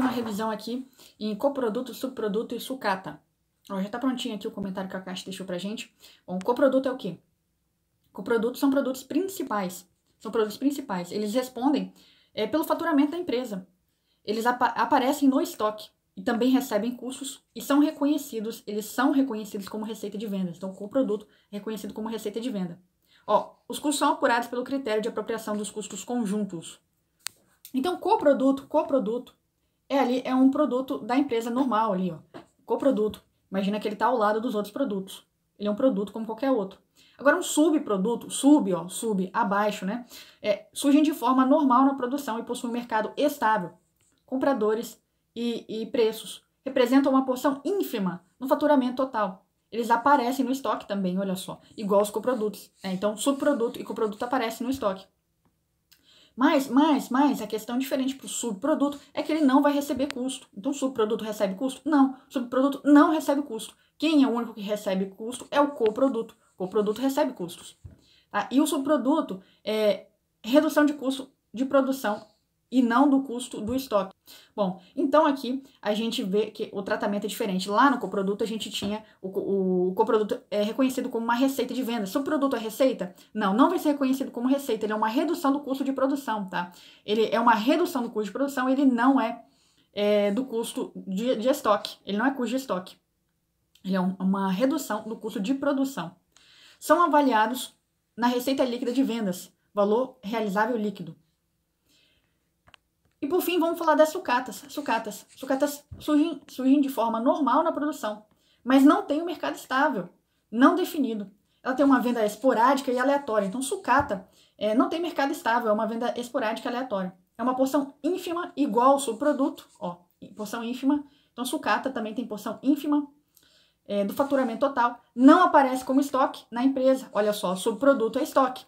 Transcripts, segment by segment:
uma revisão aqui em coproduto, subproduto e sucata. Ó, já tá prontinho aqui o comentário que a Caixa deixou pra gente. Bom, coproduto é o quê? Coprodutos são produtos principais. São produtos principais. Eles respondem é, pelo faturamento da empresa. Eles aparecem no estoque e também recebem custos e são reconhecidos, eles são reconhecidos como receita de venda. Então, coproduto produto é reconhecido como receita de venda. Ó, os custos são apurados pelo critério de apropriação dos custos conjuntos. Então, coproduto, coproduto é ali é um produto da empresa normal ali, ó. Coproduto. Imagina que ele está ao lado dos outros produtos. Ele é um produto como qualquer outro. Agora, um subproduto, sub, ó, sub, abaixo, né? É, surgem de forma normal na produção e possuem um mercado estável, compradores e, e preços. Representam uma porção ínfima no faturamento total. Eles aparecem no estoque também, olha só, igual os coprodutos. Né? Então, subproduto e coproduto aparecem no estoque. Mas, mas, mas, a questão diferente para o subproduto é que ele não vai receber custo. Então, o subproduto recebe custo? Não. O subproduto não recebe custo. Quem é o único que recebe custo é o coproduto. O coproduto recebe custos. Tá? E o subproduto é redução de custo de produção e não do custo do estoque. Bom, então aqui a gente vê que o tratamento é diferente. Lá no coproduto a gente tinha o, o, o coproduto é reconhecido como uma receita de venda. Se o produto é receita, não, não vai ser reconhecido como receita. Ele é uma redução do custo de produção, tá? Ele é uma redução do custo de produção. Ele não é, é do custo de, de estoque. Ele não é custo de estoque. Ele é um, uma redução do custo de produção. São avaliados na receita líquida de vendas, valor realizável líquido e por fim, vamos falar das sucatas. Sucatas. Sucatas surgem, surgem de forma normal na produção, mas não tem um mercado estável, não definido. Ela tem uma venda esporádica e aleatória. Então, sucata é, não tem mercado estável, é uma venda esporádica e aleatória. É uma porção ínfima igual ao subproduto, ó, porção ínfima. Então, sucata também tem porção ínfima é, do faturamento total. Não aparece como estoque na empresa. Olha só, subproduto é estoque.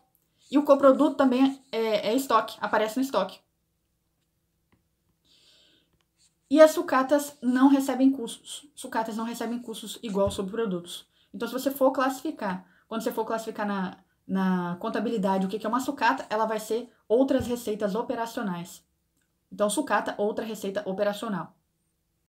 E o coproduto também é, é estoque, aparece no estoque. E as sucatas não recebem custos. Sucatas não recebem custos igual sobre produtos. Então, se você for classificar, quando você for classificar na, na contabilidade o que é uma sucata, ela vai ser outras receitas operacionais. Então, sucata, outra receita operacional.